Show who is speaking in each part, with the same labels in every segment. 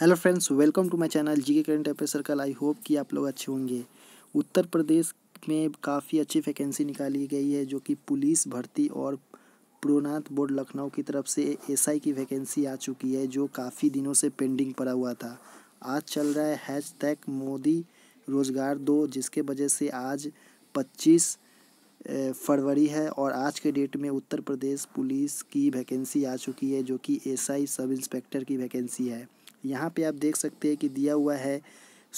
Speaker 1: hello friends welcome to my channel GK current affair circle I hope कि आप लोग अच्छे होंगे उत्तर प्रदेश में काफ़ी अच्छी वैकेंसी निकाली गई है जो कि पुलिस भर्ती और प्रोनाथ बोर्ड लखनऊ की तरफ से एसआई की वैकेंसी आ चुकी है जो काफ़ी दिनों से पेंडिंग पड़ा हुआ था आज चल रहा है हैच टैग मोदी रोज़गार दो जिसके वजह से आज पच्चीस फरवरी है और आज के डेट में उत्तर प्रदेश पुलिस की वैकेंसी आ चुकी है जो कि एसआई सब इंस्पेक्टर की वैकेंसी है यहाँ पे आप देख सकते हैं कि दिया हुआ है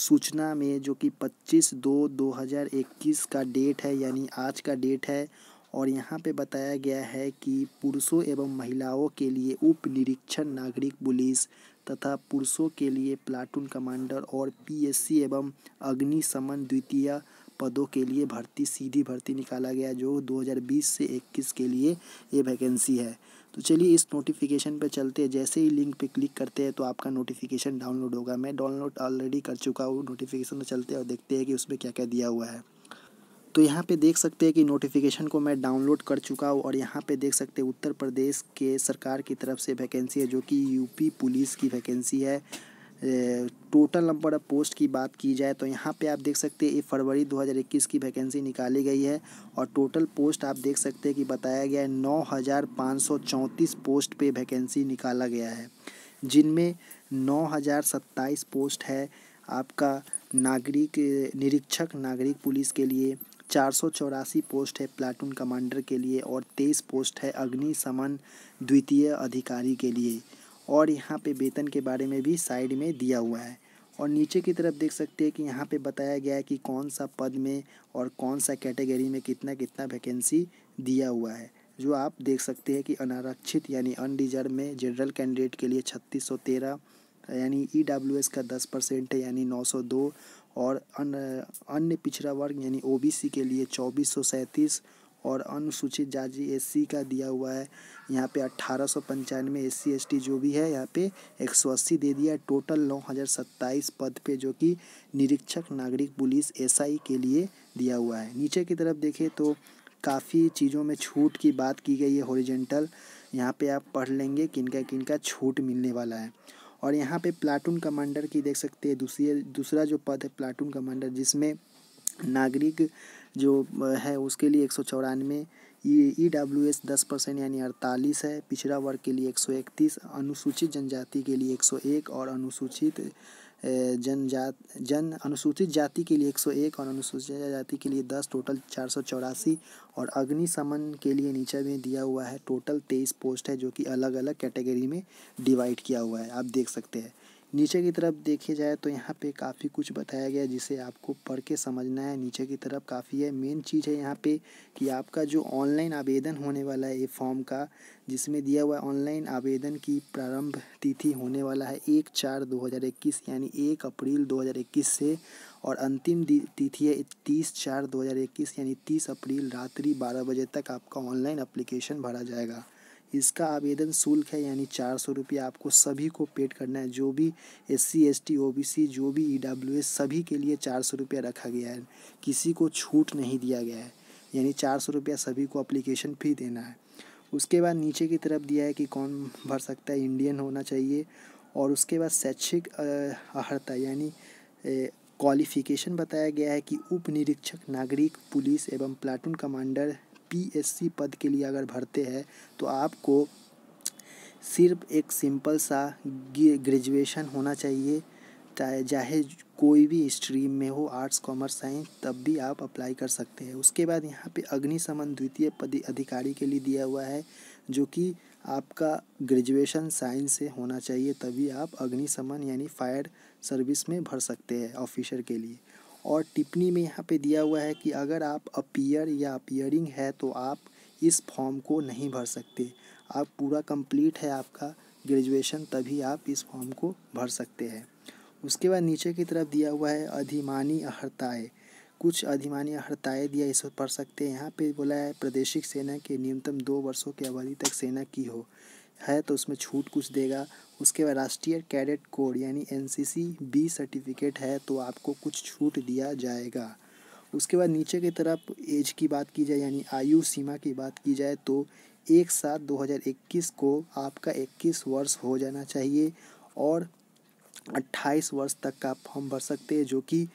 Speaker 1: सूचना में जो कि 25 दो 2021 का डेट है यानी आज का डेट है और यहाँ पे बताया गया है कि पुरुषों एवं महिलाओं के लिए उप निरीक्षण नागरिक पुलिस तथा पुरुषों के लिए प्लाटून कमांडर और पीएससी एवं अग्निशमन द्वितीय पदों के लिए भर्ती सीधी भर्ती निकाला गया जो 2020 से 21 के लिए ये वैकेंसी है तो चलिए इस नोटिफिकेशन पे चलते हैं जैसे ही लिंक पे क्लिक करते हैं तो आपका नोटिफिकेशन डाउनलोड होगा मैं डाउनलोड ऑलरेडी कर चुका हूँ नोटिफिकेशन चलते हैं और देखते हैं कि उसमें क्या क्या दिया हुआ है तो यहाँ पे देख सकते हैं कि नोटिफिकेशन को मैं डाउनलोड कर चुका हूँ और यहाँ पे देख सकते हैं उत्तर प्रदेश के सरकार की तरफ से वैकेंसी है जो कि यूपी पुलिस की वैकेंसी है टोटल नंबर ऑफ पोस्ट की बात की जाए तो यहाँ पे आप देख सकते हैं फरवरी 2021 की वैकेंसी निकाली गई है और टोटल पोस्ट आप देख सकते हैं कि बताया गया है नौ हज़ार पाँच सौ चौंतीस पोस्ट पे वैकेंसी निकाला गया है जिनमें नौ हज़ार सत्ताईस पोस्ट है आपका नागरिक निरीक्षक नागरिक पुलिस के लिए चार सौ चौरासी पोस्ट है प्लाटून कमांडर के लिए और तेईस पोस्ट है अग्निशमन द्वितीय अधिकारी के लिए और यहाँ पे वेतन के बारे में भी साइड में दिया हुआ है और नीचे की तरफ देख सकते हैं कि यहाँ पे बताया गया है कि कौन सा पद में और कौन सा कैटेगरी में कितना कितना वैकेंसी दिया हुआ है जो आप देख सकते हैं कि अनारक्षित यानी अनडिजर्व में जनरल कैंडिडेट के लिए छत्तीस सौ तेरह यानी ई डब्ल्यू एस का दस परसेंट है यानी नौ सौ दो और अन्य अन्य पिछड़ा वर्ग यानी ओ बी सी के लिए चौबीस सौ सैंतीस और अनुसूचित जाति एस का दिया हुआ है यहाँ पे अट्ठारह सौ पंचानवे एस सी जो भी है यहाँ पे एक सौ अस्सी दे दिया है टोटल नौ हज़ार सत्ताईस पद पे जो कि निरीक्षक नागरिक पुलिस एसआई के लिए दिया हुआ है नीचे की तरफ देखें तो काफ़ी चीज़ों में छूट की बात की गई है हॉरिजेंटल यहाँ पे आप पढ़ लेंगे किनका किनका छूट मिलने वाला है और यहाँ पे प्लाटून कमांडर की देख सकते हैं दूसरी दूसरा जो पद है प्लाटून कमांडर जिसमें नागरिक जो है उसके लिए एक सौ चौरानवे ई डब्ल्यू एस दस परसेंट यानी अड़तालीस है पिछड़ा वर्ग के लिए एक सौ इकतीस अनुसूचित जनजाति के लिए एक सौ एक और अनुसूचित जनजात जन अनुसूचित जाति के लिए एक सौ एक और अनुसूचित जाति के लिए दस टोटल चार सौ चौरासी और अग्निशमन के लिए नीचे में दिया हुआ है टोटल तेईस पोस्ट है जो कि अलग अलग कैटेगरी में डिवाइड किया हुआ है आप देख सकते हैं नीचे की तरफ देखे जाए तो यहाँ पे काफ़ी कुछ बताया गया जिसे आपको पढ़ के समझना है नीचे की तरफ काफ़ी है मेन चीज़ है यहाँ पे कि आपका जो ऑनलाइन आवेदन होने वाला है ये फॉर्म का जिसमें दिया हुआ ऑनलाइन आवेदन की प्रारंभ तिथि होने वाला है एक चार दो हज़ार इक्कीस यानी एक अप्रैल दो हज़ार इक्कीस से और अंतिम तिथि है तीस चार दो हज़ार इक्कीस यानी तीस अप्रैल रात्रि बारह बजे तक आपका ऑनलाइन अप्लीकेशन भरा जाएगा इसका आवेदन शुल्क है यानी चार सौ रुपया आपको सभी को पेड करना है जो भी S C S T O B C जो भी ई डब्ल्यू एस सभी के लिए चार सौ रुपया रखा गया है किसी को छूट नहीं दिया गया है यानी चार सौ रुपया सभी को अप्लीकेशन फ़ी देना है उसके बाद नीचे की तरफ दिया है कि कौन भर सकता है इंडियन होना चाहिए और उसके बाद शैक्षिक अहर्ता यानी क्वालिफिकेशन बताया गया है कि उप निरीक्षक नागरिक पुलिस एवं प्लाटून कमांडर पीएससी पद के लिए अगर भरते हैं तो आपको सिर्फ एक सिंपल सा ग्रेजुएशन होना चाहिए चाहे कोई भी स्ट्रीम में हो आर्ट्स कॉमर्स साइंस तब भी आप अप्लाई कर सकते हैं उसके बाद यहाँ पे अग्निशमन द्वितीय पद अधिकारी के लिए दिया हुआ है जो कि आपका ग्रेजुएशन साइंस से होना चाहिए तभी आप अग्निशमन यानी फायर सर्विस में भर सकते हैं ऑफिसर के लिए और टिप्पणी में यहाँ पे दिया हुआ है कि अगर आप अपीयर या अपियरिंग है तो आप इस फॉर्म को नहीं भर सकते आप पूरा कंप्लीट है आपका ग्रेजुएशन तभी आप इस फॉर्म को भर सकते हैं उसके बाद नीचे की तरफ दिया हुआ है अधिमानी अहर्ताएँ कुछ अधिमानी हड़ताएँ दिया इस पर सकते हैं यहाँ पे बोला है प्रादेशिक सेना के न्यूनतम दो वर्षों की अवधि तक सेना की हो है तो उसमें छूट कुछ देगा उसके बाद राष्ट्रीय कैडेट कोड यानी एन बी सर्टिफिकेट है तो आपको कुछ छूट दिया जाएगा उसके बाद नीचे की तरफ एज की बात की जाए यानी आयु सीमा की बात की जाए तो एक सात दो हज़ार इक्कीस को आपका इक्कीस वर्ष हो जाना चाहिए और अट्ठाईस वर्ष तक का फॉर्म भर सकते हैं जो कि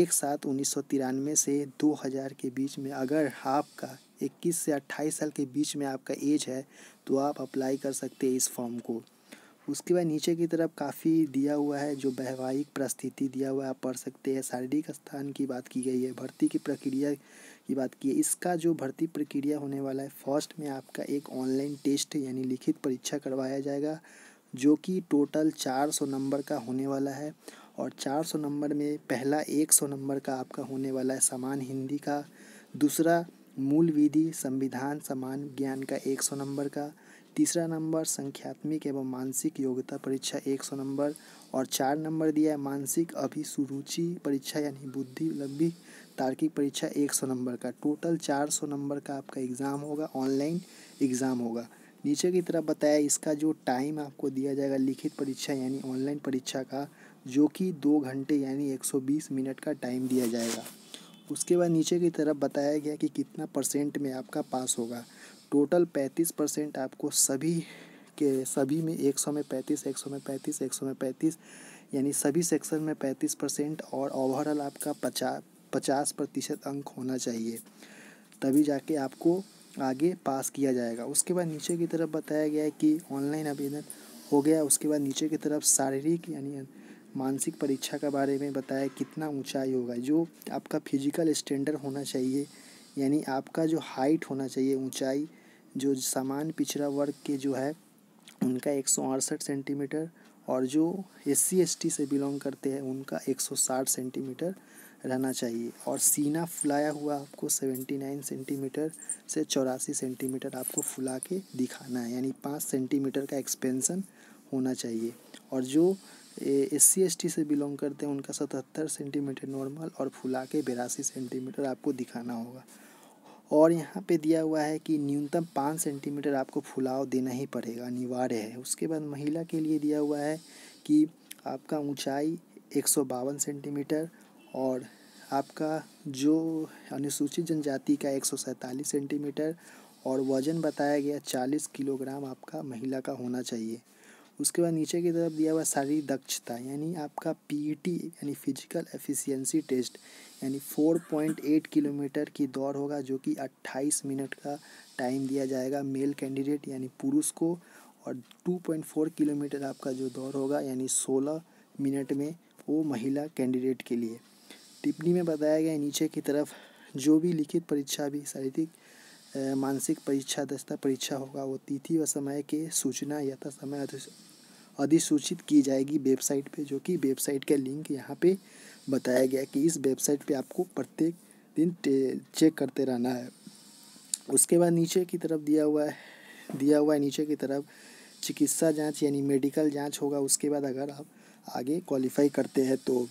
Speaker 1: एक सात उन्नीस सौ तिरानवे से दो हज़ार के बीच में अगर आपका 21 से 28 साल के बीच में आपका एज है तो आप अप्लाई कर सकते हैं इस फॉर्म को उसके बाद नीचे की तरफ काफ़ी दिया हुआ है जो वैवाहिक परिस्थिति दिया हुआ है आप पढ़ सकते हैं शारीरिक स्थान की बात की गई है भर्ती की प्रक्रिया की बात की है इसका जो भर्ती प्रक्रिया होने वाला है फर्स्ट में आपका एक ऑनलाइन टेस्ट यानी लिखित परीक्षा करवाया जाएगा जो कि टोटल 400 नंबर का होने वाला है और 400 नंबर में पहला 100 नंबर का आपका होने वाला है समान हिंदी का दूसरा मूल विधि संविधान समान ज्ञान का एक सौ नंबर का तीसरा नंबर संख्यात्मिक एवं मानसिक योग्यता परीक्षा एक सौ नंबर और चार नंबर दिया है मानसिक अभिसुरुचि परीक्षा यानी बुद्धि लंबी तार्किक परीक्षा एक सौ नंबर का टोटल चार सौ नंबर का आपका एग्ज़ाम होगा ऑनलाइन एग्ज़ाम होगा नीचे की तरफ बताया इसका जो टाइम आपको दिया जाएगा लिखित परीक्षा यानी ऑनलाइन परीक्षा का जो कि दो घंटे यानी बीस मिनट का टाइम दिया जाएगा उसके बाद नीचे की तरफ बताया गया कि कितना परसेंट में आपका पास होगा टोटल पैंतीस परसेंट आपको सभी के सभी में एक सौ में पैंतीस एक सौ में पैंतीस एक सौ में पैंतीस यानी सभी सेक्शन में पैंतीस परसेंट और ओवरऑल आपका पचास पचास प्रतिशत अंक होना चाहिए तभी जाके आपको आगे पास किया जाएगा उसके बाद नीचे की तरफ बताया गया है कि ऑनलाइन आवेदन हो गया उसके बाद नीचे की तरफ शारीरिक यानी मानसिक परीक्षा के बारे में बताया कितना ऊंचाई होगा जो आपका फिजिकल स्टैंडर्ड होना चाहिए यानी आपका जो हाइट होना चाहिए ऊंचाई जो सामान पिछड़ा वर्ग के जो है उनका एक सेंटीमीटर और जो एस सी से बिलोंग करते हैं उनका 160 सेंटीमीटर रहना चाहिए और सीना फुलाया हुआ आपको 79 सेंटीमीटर से चौरासी सेंटीमीटर आपको फुला के दिखाना है यानी पाँच सेंटीमीटर का एक्सपेंसन होना चाहिए और जो एस सी एस टी से बिलोंग करते हैं उनका सतहत्तर सेंटीमीटर नॉर्मल और फुला के बिरासी सेंटीमीटर आपको दिखाना होगा और यहाँ पे दिया हुआ है कि न्यूनतम पाँच सेंटीमीटर आपको फुलाव देना ही पड़ेगा अनिवार्य है उसके बाद महिला के लिए दिया हुआ है कि आपका ऊंचाई एक सौ बावन सेंटीमीटर और आपका जो अनुसूचित जनजाति का एक सौ सैंतालीस सेंटीमीटर और वज़न बताया गया चालीस किलोग्राम आपका महिला का होना चाहिए उसके बाद नीचे की तरफ दिया हुआ सारी दक्षता यानी आपका पी e यानी फिजिकल एफिशिएंसी टेस्ट यानी 4.8 किलोमीटर की दौड़ होगा जो कि 28 मिनट का टाइम दिया जाएगा मेल कैंडिडेट यानी पुरुष को और 2.4 किलोमीटर आपका जो दौड़ होगा यानी 16 मिनट में वो महिला कैंडिडेट के लिए टिप्पणी में बताया गया नीचे की तरफ जो भी लिखित परीक्षा भी शारीरिक मानसिक परीक्षा दस्ता परीक्षा होगा वो तिथि व समय के सूचना यथा तो समय अधिसूचित की जाएगी वेबसाइट पे जो कि वेबसाइट का लिंक यहाँ पे बताया गया कि इस वेबसाइट पे आपको प्रत्येक दिन चेक करते रहना है उसके बाद नीचे की तरफ दिया हुआ है दिया हुआ है नीचे की तरफ चिकित्सा जांच यानी मेडिकल जांच होगा उसके बाद अगर आप आगे क्वालिफाई करते हैं तो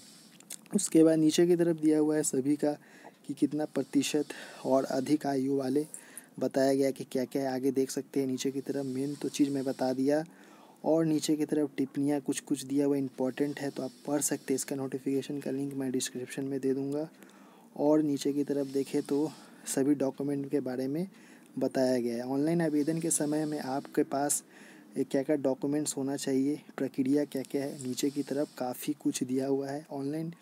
Speaker 1: उसके बाद नीचे की तरफ दिया हुआ है सभी का कि कितना प्रतिशत और अधिक आयु वाले बताया गया कि क्या क्या है आगे देख सकते हैं नीचे की तरफ मेन तो चीज़ मैं बता दिया और नीचे की तरफ टिप्पणियाँ कुछ कुछ दिया हुआ इंपॉर्टेंट है तो आप पढ़ सकते हैं इसका नोटिफिकेशन का लिंक मैं डिस्क्रिप्शन में दे दूँगा और नीचे की तरफ देखें तो सभी डॉक्यूमेंट के बारे में बताया गया है ऑनलाइन आवेदन के समय में आपके पास क्या क्या डॉक्यूमेंट्स होना चाहिए प्रक्रिया क्या क्या है नीचे की तरफ काफ़ी कुछ दिया हुआ है ऑनलाइन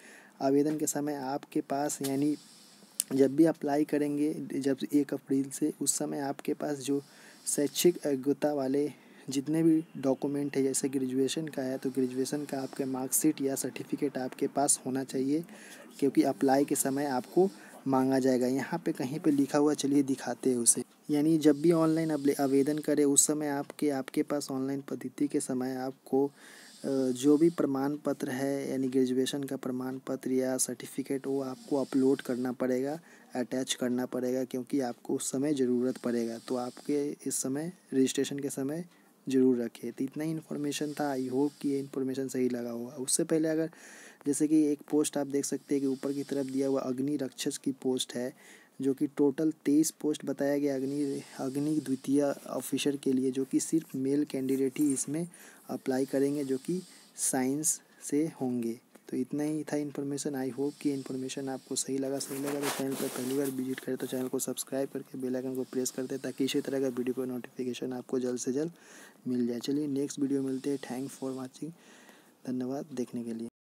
Speaker 1: आवेदन के समय आपके पास यानी जब भी अप्लाई करेंगे जब एक अप्रैल से उस समय आपके पास जो शैक्षिक योग्यता वाले जितने भी डॉक्यूमेंट है जैसे ग्रेजुएशन का है तो ग्रेजुएशन का आपके मार्कशीट या सर्टिफिकेट आपके पास होना चाहिए क्योंकि अप्लाई के समय आपको मांगा जाएगा यहाँ पे कहीं पे लिखा हुआ चलिए दिखाते हैं उसे यानी जब भी ऑनलाइन आवेदन करें उस समय आपके आपके पास ऑनलाइन पद्धति के समय आपको जो भी प्रमाण पत्र है यानी ग्रेजुएशन का प्रमाण पत्र या सर्टिफिकेट वो आपको अपलोड करना पड़ेगा अटैच करना पड़ेगा क्योंकि आपको उस समय ज़रूरत पड़ेगा तो आपके इस समय रजिस्ट्रेशन के समय ज़रूर रखें तो इतना ही इन्फॉर्मेशन था आई होप कि ये इन्फॉर्मेशन सही लगा होगा उससे पहले अगर जैसे कि एक पोस्ट आप देख सकते हैं कि ऊपर की तरफ दिया हुआ अग्नि रक्षस की पोस्ट है जो कि टोटल तेईस पोस्ट बताया गया अग्नि अग्नि द्वितीय ऑफिसर के लिए जो कि सिर्फ मेल कैंडिडेट ही इसमें अप्लाई करेंगे जो कि साइंस से होंगे तो इतना ही था इन्फॉर्मेशन आई होप कि इन्फॉर्मेशन आपको सही लगा सही लगा तो चैनल पर पहली बार विजिट करें तो चैनल को सब्सक्राइब करके बेल आइकन को प्रेस कर दे ताकि इसी तरह का वीडियो का नोटिफिकेशन आपको जल्द से जल्द मिल जाए चलिए नेक्स्ट वीडियो मिलते हैं थैंक फॉर वॉचिंग धन्यवाद देखने के लिए